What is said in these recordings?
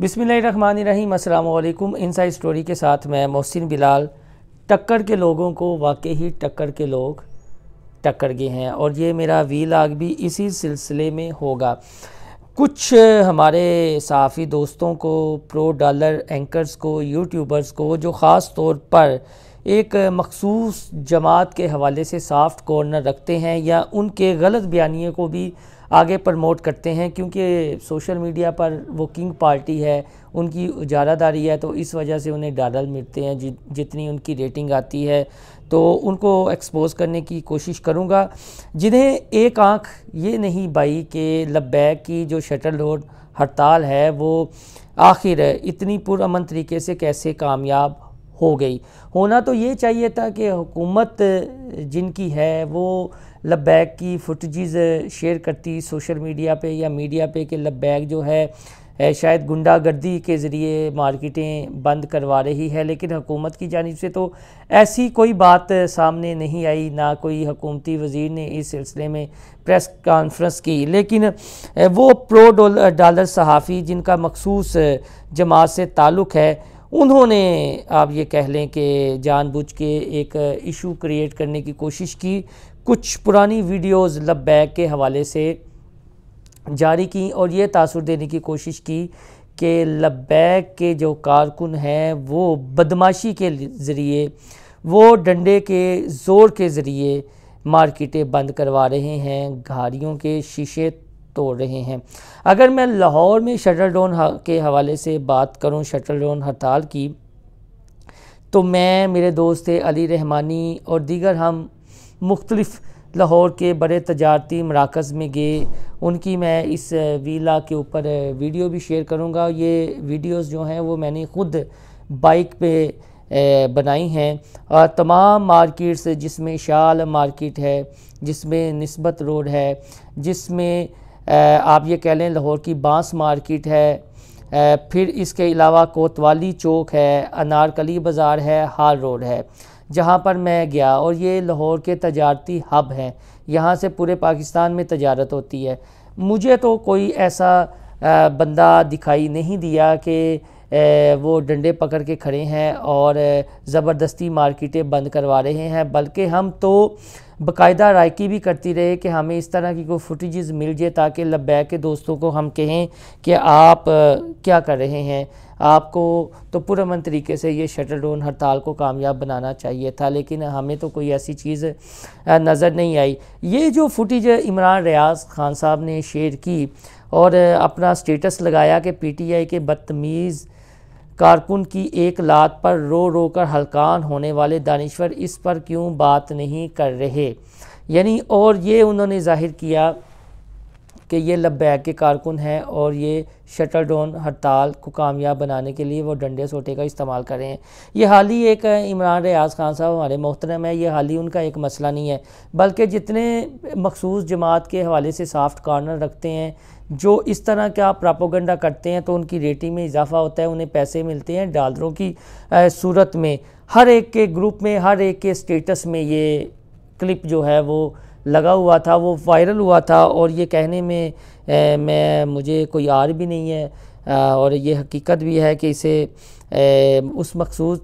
बिसमीम अल्लाम inside story के साथ मैं मोहसिन बिलाल टक्कर के लोगों को वाकई ही टक्कर के लोग टक्कर गए हैं और ये मेरा वीलाग भी इसी सिलसिले में होगा कुछ हमारे सहाफ़ी दोस्तों को प्रो डॉलर एंकर्स को यूट्यूबर्स को जो ख़ास तौर पर एक मखसूस जमात के हवाले से साफ्ट कॉर्नर रखते हैं या उनके गलत बयानी को भी आगे प्रमोट करते हैं क्योंकि सोशल मीडिया पर वो किंग पार्टी है उनकी उजारादारी है तो इस वजह से उन्हें डालर मिलते हैं जि, जितनी उनकी रेटिंग आती है तो उनको एक्सपोज करने की कोशिश करूँगा जिन्हें एक आँख ये नहीं बाई कि लबैक की जो शटल रोड हड़ताल है वो आखिर इतनी पुरमन तरीके से कैसे कामयाब हो गई होना तो ये चाहिए था कि हुकूमत जिनकी है वो लबैक की फुटजेज़ शेयर करती सोशल मीडिया पे या मीडिया पे कि लबैक जो है शायद गुंडागर्दी के ज़रिए मार्केटें बंद करवा रही है लेकिन हुकूमत की जानब से तो ऐसी कोई बात सामने नहीं आई ना कोई हकूमती वजीर ने इस सिलसिले में प्रेस कॉन्फ्रेंस की लेकिन वो प्रो डॉलर सहाफ़ी जिनका मखसूस जमात से ताल्लुक़ है उन्होंने आप ये कह लें कि जानबूझ के एक इशू क्रिएट करने की कोशिश की कुछ पुरानी वीडियोस बैग के हवाले से जारी की और ये तासर देने की कोशिश की कि बैग के जो कारकुन हैं वो बदमाशी के ज़रिए वो डंडे के ज़ोर के ज़रिए मार्केटें बंद करवा रहे हैं गाड़ियों के शीशे तोड़ रहे हैं अगर मैं लाहौर में शटल डाउन के हवाले से बात करूँ शटल डाउन हड़ताल की तो मैं मेरे दोस्त अली रहमानी और दीगर हम मुख्तलफ़ लाहौर के बड़े तजारती मराकज़ में गए उनकी मैं इस वीला के ऊपर वीडियो भी शेयर करूँगा ये वीडियोज़ जो हैं वो मैंने ख़ुद बाइक पे बनाई हैं तमाम मार्केट्स जिसमें शाल मार्केट है जिसमें नस्बत रोड है जिसमें आप ये कह लें लाहौर की बांस मार्केट है फिर इसके अलावा कोतवाली चौक है अनारकली बाज़ार है हाल रोड है जहाँ पर मैं गया और ये लाहौर के तजारती हब हैं यहाँ से पूरे पाकिस्तान में तजारत होती है मुझे तो कोई ऐसा बंदा दिखाई नहीं दिया कि वो डंडे पकड़ के खड़े हैं और ज़बरदस्ती मार्केटें बंद करवा रहे हैं बल्कि हम तो बाकायदा रायकी भी करती रहे कि हमें इस तरह की कोई फुटेज़ मिल जाए ताकि लब्बै के दोस्तों को हम कहें कि आप क्या कर रहे हैं आपको तो पुरमन तरीके से ये शटल डाउन हड़ताल को कामयाब बनाना चाहिए था लेकिन हमें तो कोई ऐसी चीज़ नज़र नहीं आई ये जो फुटेज इमरान रियाज खान साहब ने शेयर की और अपना स्टेटस लगाया कि पीटीआई के बदतमीज़ कारकुन की एक लात पर रो रो कर हलकान होने वाले दानश्वर इस पर क्यों बात नहीं कर रहे यानी और ये उन्होंने जाहिर किया कि ये लब्बैक के कारकुन हैं और ये शटर डाउन हड़ताल को कामयाब बनाने के लिए वो डंडे सोटे का इस्तेमाल कर रहे हैं ये हाल ही एक इमरान रियाज खान साहब हमारे मोहतरम है ये हाल ही उनका एक मसला नहीं है बल्कि जितने मखसूस जमात के हवाले से साफ्ट कॉर्नर रखते हैं जो इस तरह का प्रापोगंडा करते हैं तो उनकी रेटिंग में इजाफा होता है उन्हें पैसे मिलते हैं डालरों की सूरत में हर एक के ग्रुप में हर एक के स्टेटस में ये क्लिप जो है वो लगा हुआ था वो वायरल हुआ था और ये कहने में ए, मैं मुझे कोई आर भी नहीं है आ, और ये हकीकत भी है कि इसे ए, उस मखसूस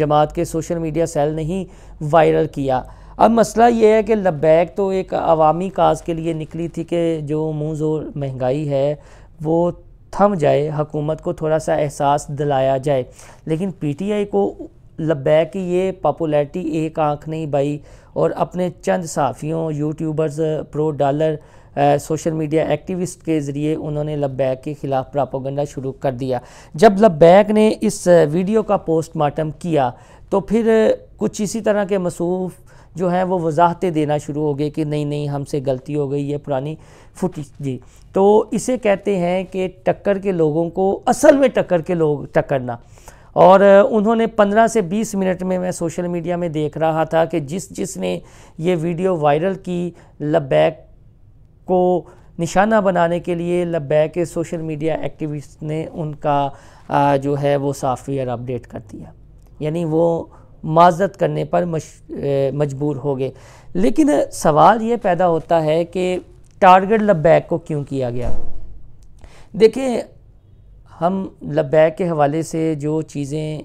जमात के सोशल मीडिया सेल ने ही वायरल किया अब मसला ये है कि लबैक तो एक अवामी काज के लिए निकली थी कि जो मुँह जोर महंगाई है वो थम जाए हुकूमत को थोड़ा सा एहसास दिलाया जाए लेकिन पीटीआई को लबैक की ये पॉपुलैरिटी एक आंख नहीं बाई और अपने चंद साफ़ियों YouTubers pro dollar social media activist के ज़रिए उन्होंने लबैक के ख़िलाफ़ प्रापोगंडा शुरू कर दिया जब लब्बैक ने इस वीडियो का पोस्टमार्टम किया तो फिर कुछ इसी तरह के मसूफ जो हैं वो वजाहतें देना शुरू हो गए कि नहीं नहीं हमसे गलती हो गई है पुरानी फुटेज जी तो इसे कहते हैं कि टक्कर के लोगों को असल में टक्कर के लोग टक्करना और उन्होंने 15 से 20 मिनट में मैं सोशल मीडिया में देख रहा था कि जिस जिसने ये वीडियो वायरल की लबैक को निशाना बनाने के लिए लबैक के सोशल मीडिया एक्टिविस्ट ने उनका जो है वो सॉफ्टवेयर अपडेट कर दिया यानी वो माजत करने पर मजबूर हो गए लेकिन सवाल ये पैदा होता है कि टारगेट लबैक को क्यों किया गया देखें हम लबैक के हवाले से जो चीज़ें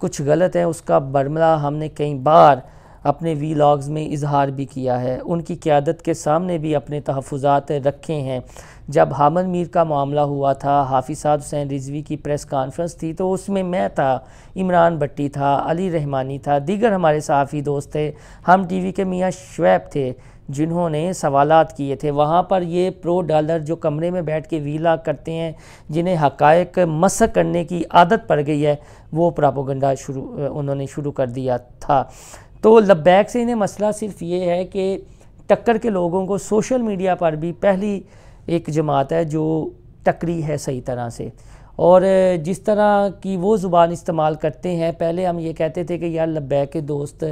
कुछ गलत हैं उसका बर्मला हमने कई बार अपने वी लॉग्स में इजहार भी किया है उनकी क्यादत के सामने भी अपने तहफात रखे हैं जब हामद मीर का मामला हुआ था हाफिज साहब हुसैन रिजवी की प्रेस कॉन्फ्रेंस थी तो उसमें मैं था इमरान भट्टी था अली रहमानी था दीगर हमारे सहाफ़ी दोस्त थे हम टी वी के मियाँ शुैब थे जिन्होंने सवाल किए थे वहाँ पर ये प्रो डॉलर जो कमरे में बैठ के वीला करते हैं जिन्हें हकायक मसक करने की आदत पड़ गई है वो प्रापोगंडा शुरू उन्होंने शुरू कर दिया था तो लब्बैक से इन्हें मसला सिर्फ ये है कि टक्कर के लोगों को सोशल मीडिया पर भी पहली एक जमात है जो टकरी है सही तरह से और जिस तरह की वो ज़ुबान इस्तेमाल करते हैं पहले हम ये कहते थे कि यार के दोस्त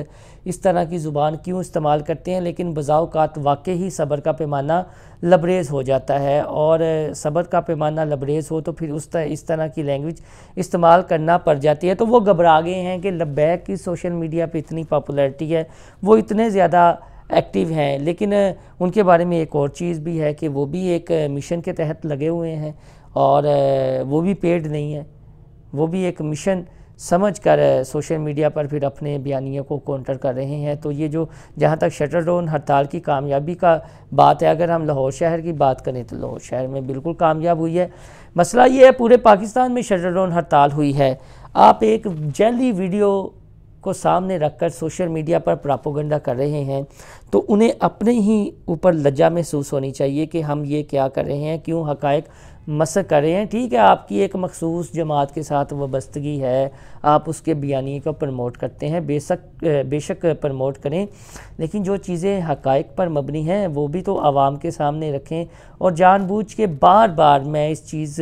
इस तरह की ज़ुबान क्यों इस्तेमाल करते हैं लेकिन बज़ाओकात वाक़ ही सब्र का पैमाना लबरेज़ हो जाता है और सब्र का पैमाना लबरेज़ हो तो फिर उस तरह इस तरह की लैंग्वेज इस्तेमाल करना पड़ जाती है तो वो घबरा गए हैं कि लब्बै की सोशल मीडिया पर इतनी पॉपुलरिटी है वो इतने ज़्यादा एक्टिव हैं लेकिन उनके बारे में एक और चीज़ भी है कि वो भी एक मिशन के तहत लगे हुए हैं और वो भी पेड नहीं है वो भी एक मिशन समझ कर सोशल मीडिया पर फिर अपने बयानियों को काउंटर कर रहे हैं तो ये जो जहाँ तक शटर डाउन हड़ताल की कामयाबी का बात है अगर हम लाहौर शहर की बात करें तो लाहौर शहर में बिल्कुल कामयाब हुई है मसला ये है पूरे पाकिस्तान में शटर डाउन हड़ताल हुई है आप एक जैली वीडियो को सामने रखकर सोशल मीडिया पर प्रापोगंडा कर रहे हैं तो उन्हें अपने ही ऊपर लज्जा महसूस होनी चाहिए कि हम ये क्या कर रहे हैं क्यों हकायक मस कर रहे हैं ठीक है आपकी एक मखसूस जमात के साथ वस्तगी है आप उसके बयानी को प्रमोट करते हैं बेशक बेशक प्रमोट करें लेकिन जो चीज़ें हक़ पर मबनी हैं वो भी तो आवाम के सामने रखें और जानबूझ के बार बार मैं इस चीज़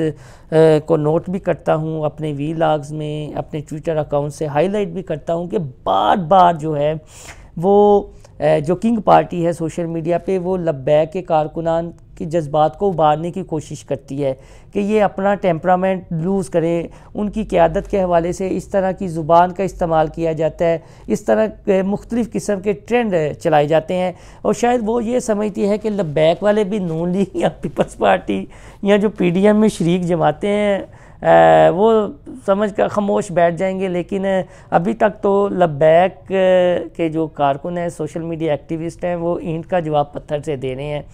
को नोट भी करता हूँ अपने वी लाग्स में अपने ट्विटर अकाउंट से हाईलाइट भी करता हूँ कि बार बार जो है वो जो किंग पार्टी है सोशल मीडिया पे वो लब्बैक के कारकुनान के जज्बात को उबारने की कोशिश करती है कि ये अपना टेम्परामेंट लूज़ करें उनकी क़्यादत के हवाले से इस तरह की ज़ुबान का इस्तेमाल किया जाता है इस तरह के मुख्तलिफ़ किस्म के ट्रेंड चलाए जाते हैं और शायद वो ये समझती है कि लब्बैक वाले भी नून लीग या पीपल्स पार्टी या जो पी डी एम में शरीक जमाते हैं वो समझ कर खामोश बैठ जाएंगे लेकिन अभी तक तो लबैक के जो कारकुन हैं सोशल मीडिया एक्टिविस्ट हैं वो ईंट का जवाब पत्थर से दे रहे हैं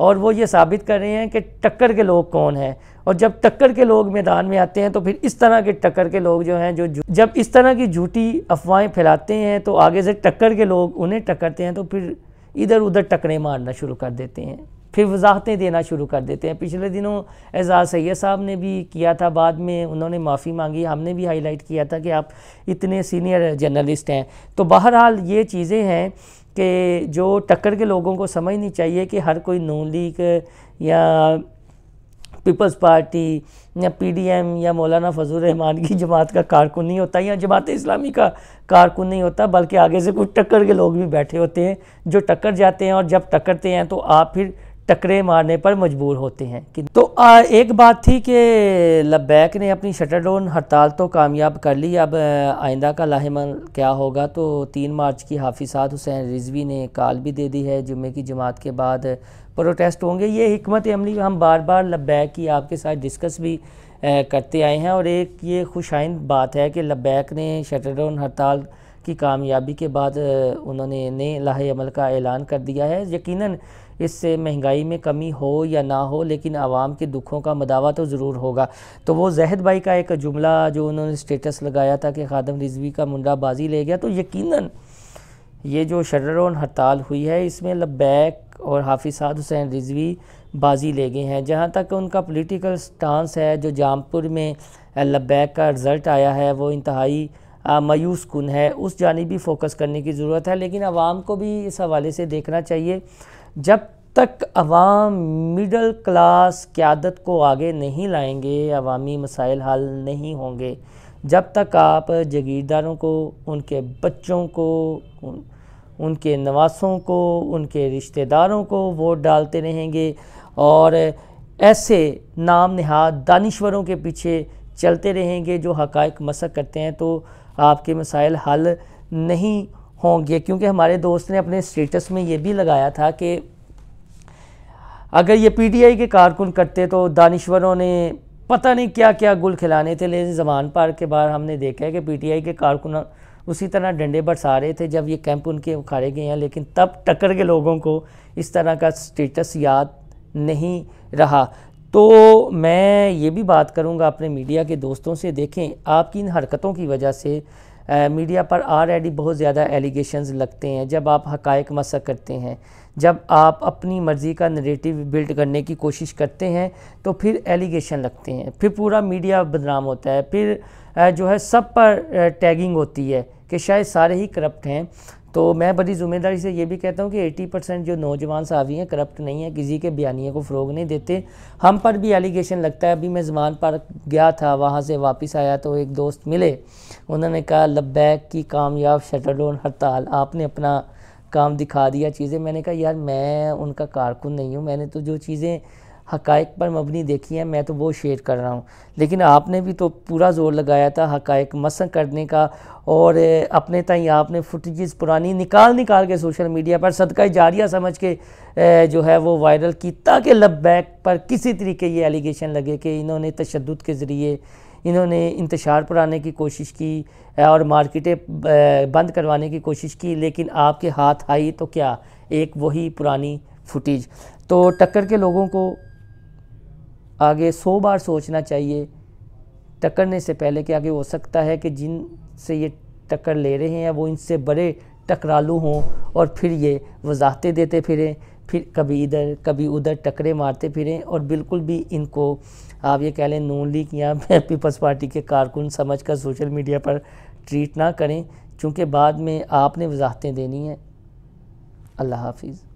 और वो ये साबित कर रहे हैं कि टक्कर के लोग कौन हैं और जब टक्कर के लोग मैदान में आते हैं तो फिर इस तरह के टक्कर के लोग जो हैं जो जब इस तरह की झूठी अफवाहें फैलाते हैं तो आगे से टक्कर के लोग उन्हें टक्करते हैं तो फिर इधर उधर टकरे मारना शुरू कर देते हैं फिर वजाहतें देना शुरू कर देते हैं पिछले दिनों एजाज सैद साहब ने भी किया था बाद में उन्होंने माफ़ी मांगी हमने भी हाईलाइट किया था कि आप इतने सीनियर जर्नलिस्ट हैं तो बहरहाल ये चीज़ें हैं कि जो टक्कर के लोगों को समझनी चाहिए कि हर कोई नो लीग या पीपल्स पार्टी या पीडीएम या मौलाना फजल रहमान की जमात का कारकुन नहीं होता या जमात इस्लामी का कारकुन नहीं होता बल्कि आगे से कुछ टक्कर के लोग भी बैठे होते हैं जो टक्कर जाते हैं और जब टक्करते हैं तो आप फिर टकरे मारने पर मजबूर होते हैं कि तो आ, एक बात थी कि लबैक ने अपनी शटर डाउन हड़ताल तो कामयाब कर ली अब आइंदा का लाहमल क्या होगा तो तीन मार्च की हाफिसात हुसैन रिजवी ने कॉल भी दे दी है जुम्मे की जमात के बाद प्रोटेस्ट होंगे ये हमत अमली हम बार बार लबैक की आपके साथ डिस्कस भी करते आए हैं और एक ये खुशाइन बात है कि लबैक ने शटर डाउन हड़ताल की कामयाबी के बाद उन्होंने नए लाहे अमल का ऐलान कर दिया है यकीनन इससे महंगाई में कमी हो या ना हो लेकिन आवाम के दुखों का मदावा तो ज़रूर होगा तो वो जहद भाई का एक जुमला जो उन्होंने स्टेटस लगाया था कि खादम रिजवी का मुंडा बाजी ले गया तो यकीनन ये जो शर्र हड़ताल हुई है इसमें लब्बैक और हाफिज साद हुसैन रिजवी बाजी ले गए हैं जहाँ तक उनका पोलिटिकल स्टांस है जो जामपुर में लब्बैक का रिज़ल्ट आया है वो इंतहाई मायूस कन है उस जानी भी फोकस करने की ज़रूरत है लेकिन आवाम को भी इस हवाले से देखना चाहिए जब तक अवाम मिडल क्लास क्यादत को आगे नहीं लाएंगे अवामी मसाइल हल नहीं होंगे जब तक आप जगीरदारों को उनके बच्चों को उनके नवासों को उनके रिश्तेदारों को वोट डालते रहेंगे और ऐसे नाम नहाद दानश्वरों के पीछे चलते रहेंगे जो हकायक मसक करते हैं तो आपके मसाइल हल नहीं होंगे क्योंकि हमारे दोस्त ने अपने स्टेटस में ये भी लगाया था कि अगर ये पीटीआई के कारकुन करते तो दानश्वरों ने पता नहीं क्या क्या गुल खिलाने थे लेकिन जमान पार्क के बाहर हमने देखा है कि पीटीआई के कारकुन उसी तरह डंडे बरसा रहे थे जब ये कैंप उनके उखाड़े गए हैं लेकिन तब टक्कर के लोगों को इस तरह का स्टेटस याद नहीं रहा तो मैं ये भी बात करूँगा अपने मीडिया के दोस्तों से देखें आपकी इन हरकतों की वजह से मीडिया पर ऑलरेडी बहुत ज़्यादा एलिगेशन लगते हैं जब आप हक मसा करते हैं जब आप अपनी मर्ज़ी का नरेटिव बिल्ड करने की कोशिश करते हैं तो फिर एलिगेशन लगते हैं फिर पूरा मीडिया बदनाम होता है फिर जो है सब पर टैगिंग होती है कि शायद सारे ही करप्ट हैं तो मैं बड़ी ज़िम्मेदारी से ये भी कहता हूँ कि 80 परसेंट जो नौजवान सावी हैं करप्ट नहीं है किसी के बयानी को फ़रोग नहीं देते हम पर भी एलिगेशन लगता है अभी मैं जमान पर गया था वहाँ से वापस आया तो एक दोस्त मिले उन्होंने कहा लब्बैक की कामयाब शटरडोन हड़ताल आपने अपना काम दिखा दिया चीज़ें मैंने कहा यार मैं उनका कारकुन नहीं हूँ मैंने तो जो चीज़ें हकायक पर मबनी देखी है मैं तो वो शेयर कर रहा हूँ लेकिन आपने भी तो पूरा जोर लगाया था हकायक मसं करने का और अपने तई आपने फुटेज़ पुरानी निकाल निकाल के सोशल मीडिया पर सदका जारिया समझ के जो है वो वायरल की ताकि लबैक पर किसी तरीके ये एलिगेशन लगे कि इन्होंने तशद के ज़रिए इन्होंने इंतशार पढ़ाने की कोशिश की और मार्केटें बंद करवाने की कोशिश की लेकिन आपके हाथ आई तो क्या एक वही पुरानी फुटेज तो टक्कर के लोगों को आगे सौ बार सोचना चाहिए टकरने से पहले कि आगे हो सकता है कि जिन से ये टक्कर ले रहे हैं वो इनसे बड़े टकरालू हों और फिर ये वजाहतें देते फिरें फिर कभी इधर कभी उधर टकरे मारते फिरें और बिल्कुल भी इनको आप ये कह लें नून लीग या पीपल्स पार्टी के कारकुन समझ कर सोशल मीडिया पर ट्रीट ना करें क्योंकि बाद में आपने वजाहतें देनी हैं अल्लाह हाफिज़